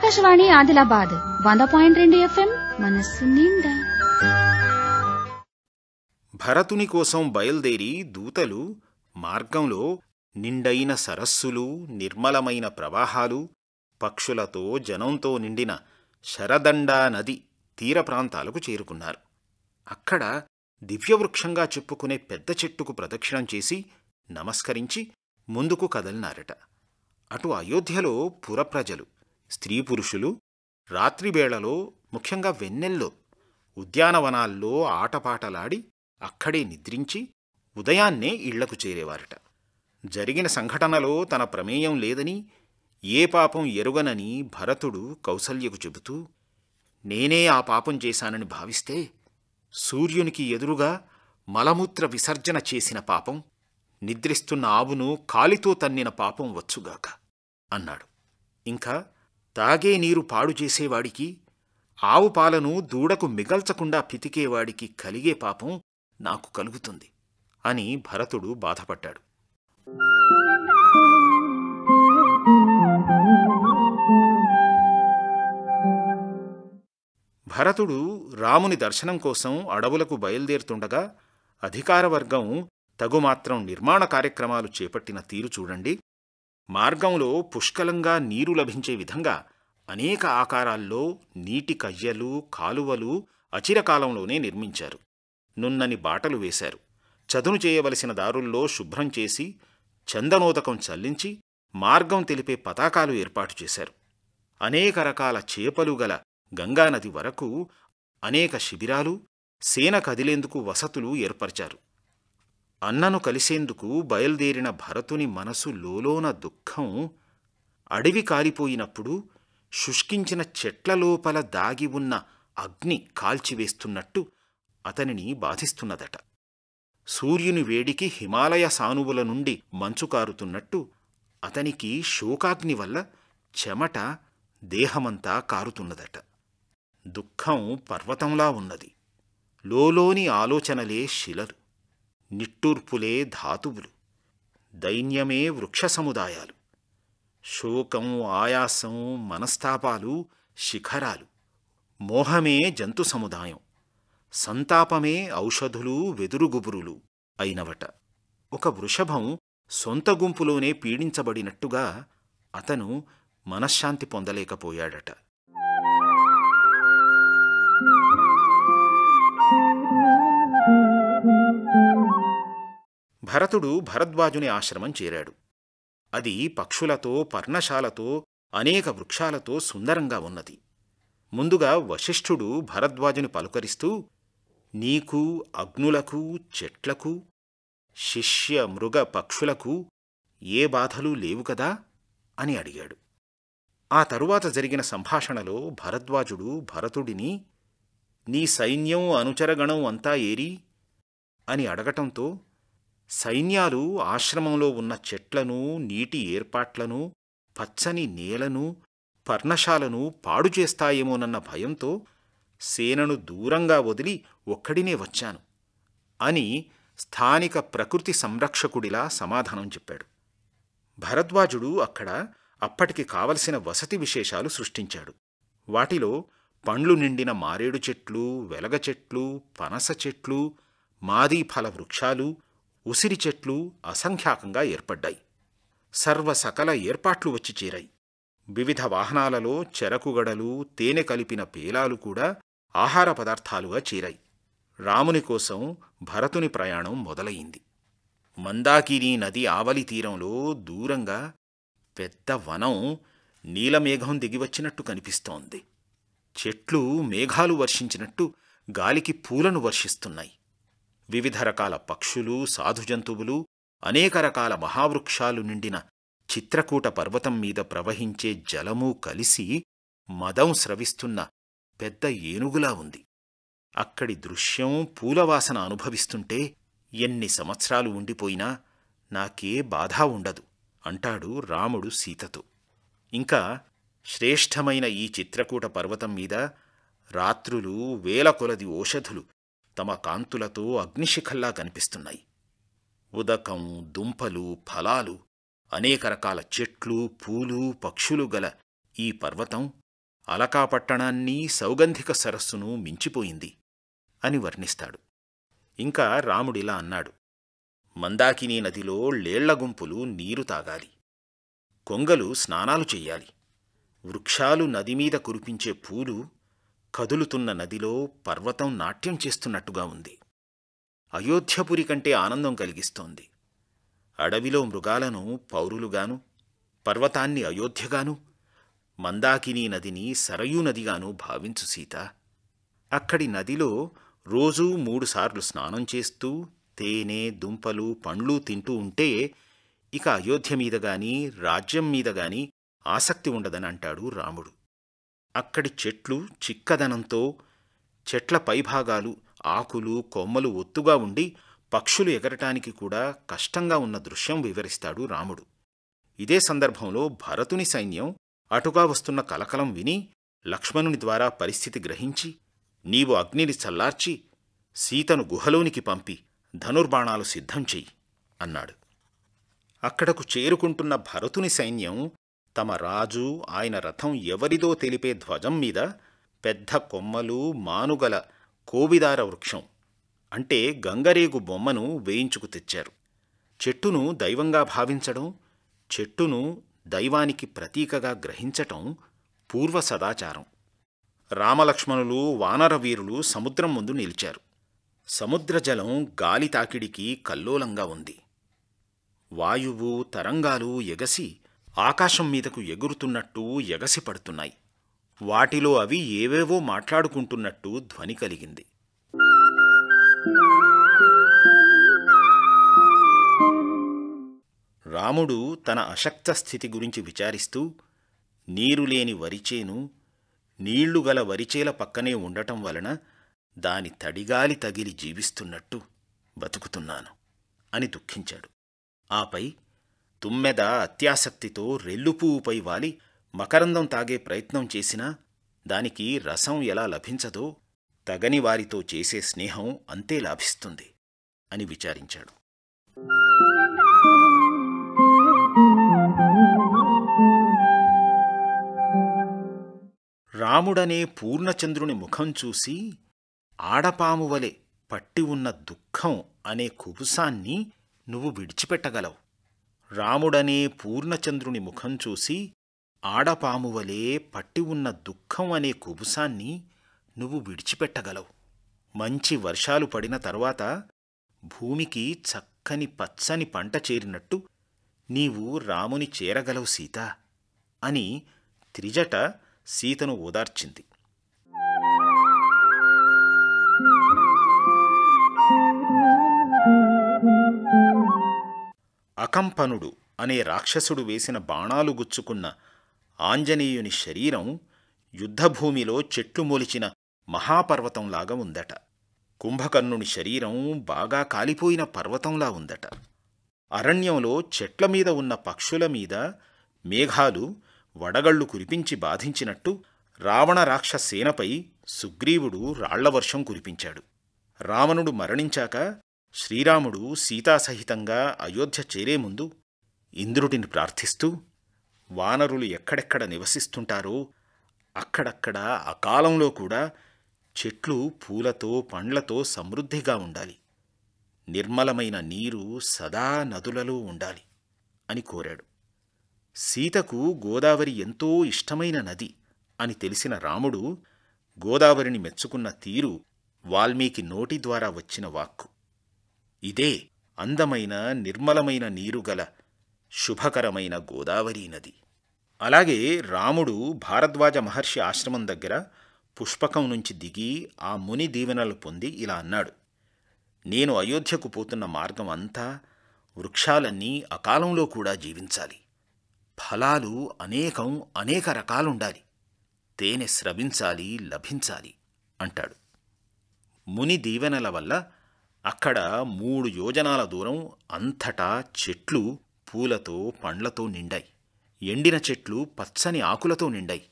ఆకాశవాణి ఆదిలాబాద్ వంద పాయింట్ రెండు ఎఫ్ఎం మనస్సు నిండా భరతుని కోసం బయలుదేరి దూతలు మార్గంలో నిండైన సరస్సులు నిర్మలమైన ప్రవాహాలు పక్షులతో జనంతో నిండిన శరదండా నది తీర ప్రాంతాలకు చేరుకున్నారు అక్కడ దివ్యవృక్షంగా చెప్పుకునే పెద్ద చెట్టుకు ప్రదక్షిణం చేసి నమస్కరించి ముందుకు కదలినారట అటు అయోధ్యలో పురప్రజలు స్త్రీ పురుషులు రాత్రివేళలో ముఖ్యంగా వెన్నెల్లో ఉద్యానవనాల్లో ఆటపాటలాడి అక్కడే నిద్రించి ఉదయాన్నే ఇళ్లకు చేరేవారట జరిగిన సంఘటనలో తన ప్రమేయం లేదని ఏ పాపం ఎరుగనని భరతుడు కౌసల్యకు చెబుతూ నేనే ఆ పాపం చేశానని భావిస్తే సూర్యునికి ఎదురుగా మలమూత్ర విసర్జన చేసిన పాపం నిద్రిస్తున్న ఆవును కాలితో తన్నిన పాపం వచ్చుగాక అన్నాడు ఇంకా తాగే నీరు పాడు చేసేవాడికి ఆవు పాలను దూడకు మిగల్చకుండా పితికేవాడికి కలిగే పాపం నాకు కలుగుతుంది అని భరతుడు బాధపడ్డాడు భరతుడు రాముని దర్శనం కోసం అడవులకు బయలుదేరుతుండగా అధికారవర్గం తగుమాత్రం నిర్మాణ కార్యక్రమాలు చేపట్టిన తీరు చూడండి మార్గంలో పుష్కలంగా నీరు లభించే విధంగా అనేక ఆకారాల్లో నీటి కయ్యలు కాలువలు అచిరకాలంలోనే నిర్మించారు నున్నని బాటలు వేశారు చదును చేయవలసిన దారుల్లో శుభ్రం చేసి చందనోదకం చల్లించి మార్గం తెలిపే పతాకాలు ఏర్పాటు చేశారు అనేక రకాల చేపలు గల గంగానది వరకు అనేక శిబిరాలు సేన కదిలేందుకు వసతులు ఏర్పరిచారు అన్నను కలిసేందుకు బయలుదేరిన భరతుని మనసు లోలోన దుఃఖం అడవి కాలిపోయినప్పుడు శుష్కించిన చెట్ల లోపల దాగి ఉన్న అగ్ని కాల్చివేస్తున్నట్టు అతనిని బాధిస్తున్నదట సూర్యుని వేడికి హిమాలయ సానువుల నుండి మంచు కారుతున్నట్టు అతనికి శోకాగ్ని వల్ల చెమట దేహమంతా కారుతున్నదట దుఃఖం పర్వతంలా ఉన్నది లోలోని ఆలోచనలే శిలలు నిట్టూర్పులే ధాతువులు దైన్యమే వృక్ష సముదాయాలు శోకం ఆయాసం మనస్తాపాలు శిఖరాలు మోహమే జంతు సముదాయం సంతాపమే ఔషధులు వెదురుగుబురులు అయినవట ఒక వృషభం సొంత గుంపులోనే పీడించబడినట్టుగా అతను మనశ్శాంతి పొందలేకపోయాడట భరతుడు భరద్వాజుని ఆశ్రమం చేరాడు అది పక్షులతో పర్ణశాలతో అనేక వృక్షాలతో సుందరంగా ఉన్నది ముందుగా వశిష్ఠుడు భరద్వాజుని పలుకరిస్తూ నీకు అగ్నులకు చెట్లకు శిష్య మృగ పక్షులకు ఏ బాధలు లేవు కదా అని అడిగాడు ఆ తరువాత జరిగిన సంభాషణలో భరద్వాజుడు భరతుడిని నీ సైన్యం అనుచరగణం అంతా ఏరి అని అడగటంతో సైన్యాలు ఆశ్రమంలో ఉన్న చెట్లను నీటి ఏర్పాట్లను పచ్చని నేలను పర్ణశాలను పాడు చేస్తాయేమోనన్న భయంతో సేనను దూరంగా వదిలి ఒక్కడినే వచ్చాను అని స్థానిక ప్రకృతి సంరక్షకుడిలా సమాధానం చెప్పాడు భరద్వాజుడు అక్కడ అప్పటికి కావలసిన వసతి విశేషాలు సృష్టించాడు వాటిలో పండ్లు నిండిన మారేడు చెట్లు వెలగ చెట్లు పనస చెట్లు మాదీ ఫల వృక్షాలు ఉసిరి చెట్లు అసంఖ్యాకంగా ఏర్పడ్డాయి సర్వసకల ఏర్పాట్లు వచ్చి చేరాయి వివిధ వాహనాలలో చెరకుగడలు తేనె కలిపిన పేలాలు కూడా ఆహార పదార్థాలుగా చేరాయి రాముని కోసం భరతుని ప్రయాణం మొదలయింది మందాకిని నది ఆవలి తీరంలో దూరంగా పెద్ద వనం నీలమేఘం దిగివచ్చినట్టు కనిపిస్తోంది చెట్లు మేఘాలు వర్షించినట్టు గాలికి పూలను వర్షిస్తున్నాయి వివిధ రకాల పక్షులు సాధుజంతువులు అనేక రకాల మహావృక్షాలు నిండిన చిత్రకూట పర్వతం మీద ప్రవహించే జలమూ కలిసి మదం స్రవిస్తున్న పెద్ద ఏనుగులా ఉంది అక్కడి దృశ్యం పూలవాసన అనుభవిస్తుంటే ఎన్ని సంవత్సరాలు ఉండిపోయినా నాకే బాధా ఉండదు అంటాడు రాముడు సీతతో ఇంకా శ్రేష్ఠమైన ఈ చిత్రకూట పర్వతం మీద రాత్రులు వేల కొలది ఓషధులు తమ కాంతులతో అగ్నిశిఖల్లా కనిపిస్తున్నాయి ఉదకం దుంపలు ఫలాలు అనేక రకాల చెట్లు పూలు పక్షులు గల ఈ పర్వతం అలకాపట్టణాన్ని సౌగంధిక సరస్సును మించిపోయింది అని వర్ణిస్తాడు ఇంకా రాముడిలా అన్నాడు మందాకిని నదిలో లేళ్ల గుంపులు నీరు తాగాలి కొంగలు స్నానాలు చెయ్యాలి వృక్షాలు నదిమీద కురిపించే పూలు కదులుతున్న నదిలో పర్వతం నాట్యం చేస్తున్నట్టుగా ఉంది అయోధ్యపురి కంటే ఆనందం కలిగిస్తోంది అడవిలో మృగాలను పౌరులుగాను పర్వతాన్ని అయోధ్యగాను మందాకినీ నదిని సరయూ నదిగాను భావించు సీత అక్కడి నదిలో రోజూ మూడుసార్లు స్నానం చేస్తూ తేనె దుంపలు పండ్లు తింటూ ఉంటే ఇక అయోధ్య మీద గాని రాజ్యం మీద గాని ఆసక్తి ఉండదని అంటాడు రాముడు అక్కడి చెట్లు చిక్కదనంతో చెట్ల పైభాగాలు ఆకులు కొమ్మలు ఒత్తుగా ఉండి పక్షులు ఎగరటానికి కూడా కష్టంగా ఉన్న దృశ్యం వివరిస్తాడు రాముడు ఇదే సందర్భంలో భరతుని సైన్యం అటుగా వస్తున్న కలకలం విని లక్ష్మణుని ద్వారా పరిస్థితి గ్రహించి నీవు అగ్నిని చల్లార్చి సీతను గుహలోనికి పంపి ధనుర్బాణాలు సిద్ధం చెయ్యి అన్నాడు అక్కడకు చేరుకుంటున్న భరతుని సైన్యం తమ రాజు ఆయన రథం ఎవరిదో తెలిపే ధ్వజం మీద పెద్ద కొమ్మలు మానుగల కోవిదార వృక్షం అంటే గంగరేగు బొమ్మను వేయించుకు తెచ్చారు చెట్టును దైవంగా భావించడం చెట్టును దైవానికి ప్రతీకగా గ్రహించటం పూర్వ సదాచారం రామలక్ష్మణులు వానరవీరులు సముద్రం ముందు నిలిచారు సముద్ర జలం గాలి తాకిడికి కల్లోలంగా ఉంది వాయువు తరంగాలు ఎగసి ఆకాశం మీదకు ఎగురుతున్నట్టు ఎగసిపడుతున్నాయి వాటిలో అవి ఏవేవో మాట్లాడుకుంటున్నట్టు ధ్వని కలిగింది రాముడు తన అశక్త స్థితి గురించి విచారిస్తూ నీరు లేని వరిచేను నీళ్లు గల వరిచేల పక్కనే ఉండటం వలన దాని తడిగాలి తగిలి జీవిస్తున్నట్టు బతుకుతున్నాను అని దుఃఖించాడు ఆపై తుమ్మెద అత్యాసక్తితో పువ్వుపై వాలి మకరందం తాగే ప్రయత్నం చేసినా దానికి రసం ఎలా లభించదో తగని వారితో చేసే స్నేహం అంతే లాభిస్తుంది అని విచారించాడు రాముడనే పూర్ణచంద్రుని ముఖం చూసి ఆడపాము వలె పట్టి ఉన్న దుఃఖం అనే కుబుసాన్ని నువ్వు విడిచిపెట్టగలవు రాముడనే పూర్ణచంద్రుని ముఖం చూసి ఆడపామువలే పట్టి ఉన్న దుఃఖం అనే కుబుసాన్ని నువ్వు విడిచిపెట్టగలవు మంచి వర్షాలు పడిన తర్వాత భూమికి చక్కని పచ్చని పంట చేరినట్టు నీవు రాముని చేరగలవు సీత అని త్రిజట సీతను ఓదార్చింది అకంపనుడు అనే రాక్షసుడు వేసిన బాణాలు గుచ్చుకున్న ఆంజనేయుని శరీరం యుద్ధభూమిలో చెట్లు మొలిచిన మహాపర్వతంలాగా ఉందట కుంభకర్ణుని శరీరం బాగా కాలిపోయిన పర్వతంలా ఉందట అరణ్యంలో చెట్లమీద ఉన్న పక్షుల మీద మేఘాలు వడగళ్ళు కురిపించి బాధించినట్టు రావణ రాక్షసేనపై సుగ్రీవుడు రాళ్లవర్షం కురిపించాడు రావణుడు మరణించాక శ్రీరాముడు సీతాసహితంగా అయోధ్య చేరే ముందు ఇంద్రుడిని ప్రార్థిస్తూ వానరులు ఎక్కడెక్కడ నివసిస్తుంటారో అక్కడక్కడ అకాలంలో కూడా చెట్లు పూలతో పండ్లతో సమృద్ధిగా ఉండాలి నిర్మలమైన నీరు సదా నదులలో ఉండాలి అని కోరాడు సీతకు గోదావరి ఎంతో ఇష్టమైన నది అని తెలిసిన రాముడు గోదావరిని మెచ్చుకున్న తీరు వాల్మీకి నోటి ద్వారా వచ్చిన వాక్కు ఇదే అందమైన నిర్మలమైన నీరుగల శుభకరమైన గోదావరి నది అలాగే రాముడు భారద్వాజ మహర్షి ఆశ్రమం దగ్గర పుష్పకం నుంచి దిగి ఆ ముని దీవెనలు పొంది ఇలా అన్నాడు నేను అయోధ్యకు పోతున్న మార్గం అంతా వృక్షాలన్నీ అకాలంలో కూడా జీవించాలి ఫలాలు అనేకం అనేక రకాలుండాలి తేనె స్రవించాలి లభించాలి అంటాడు ముని దీవెనల వల్ల అక్కడ మూడు యోజనాల దూరం అంతటా చెట్లు పూలతో పండ్లతో నిండాయి ఎండిన చెట్లు పచ్చని ఆకులతో నిండాయి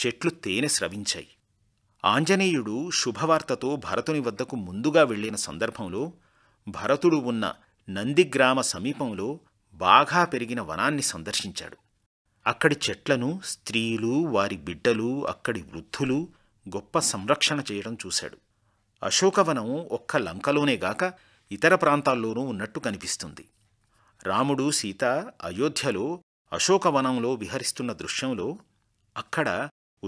చెట్లు తేనె స్రవించాయి ఆంజనేయుడు శుభవార్తతో భరతుని వద్దకు ముందుగా వెళ్లిన సందర్భంలో భరతుడు ఉన్న నందిగ్రామ సమీపంలో బాగా పెరిగిన వనాన్ని సందర్శించాడు అక్కడి చెట్లను స్త్రీలు వారి బిడ్డలు అక్కడి వృద్ధులు గొప్ప సంరక్షణ చేయడం చూశాడు అశోకవనం ఒక్క లంకలోనే గాక ఇతర ప్రాంతాల్లోనూ ఉన్నట్టు కనిపిస్తుంది రాముడు సీత అయోధ్యలో అశోకవనంలో విహరిస్తున్న దృశ్యంలో అక్కడ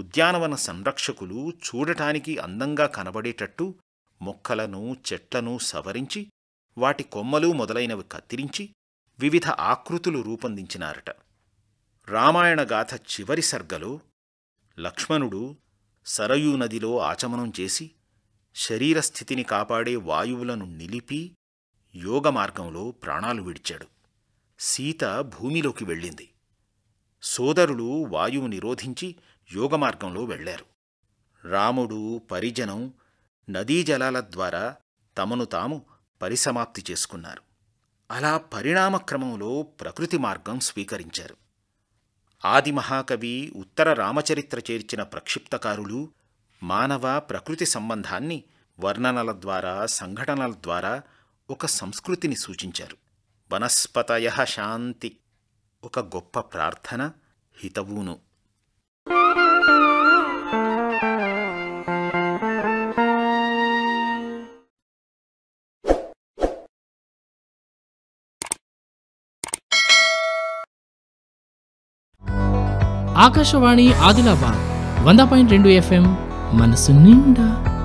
ఉద్యానవన సంరక్షకులు చూడటానికి అందంగా కనబడేటట్టు మొక్కలను చెట్లను సవరించి వాటి కొమ్మలు మొదలైనవి కత్తిరించి వివిధ ఆకృతులు రూపొందించినారట రామాయణగాథ చివరి సర్గలో లక్ష్మణుడు సరయూ నదిలో ఆచమనం చేసి శరీరస్థితిని కాపాడే వాయువులను నిలిపి యోగ మార్గంలో ప్రాణాలు విడిచాడు సీత భూమిలోకి వెళ్ళింది సోదరులు వాయువు నిరోధించి యోగ మార్గంలో వెళ్లారు రాముడు పరిజనం నదీ జలాల ద్వారా తమను తాము పరిసమాప్తి చేసుకున్నారు అలా పరిణామక్రమంలో ప్రకృతి మార్గం స్వీకరించారు ఆది మహాకవి ఉత్తర రామచరిత్ర చేర్చిన ప్రక్షిప్తకారులు మానవ ప్రకృతి సంబంధాన్ని వర్ణనల ద్వారా సంఘటనల ద్వారా ఒక సంస్కృతిని సూచించారు వనస్పతయ శాంతి ఒక గొప్ప ప్రార్థన హితవును ఆకాశవాణి ఆదిలాబాద్ వంద పాయింట్ రెండు ఎఫ్ఎం Manasuninda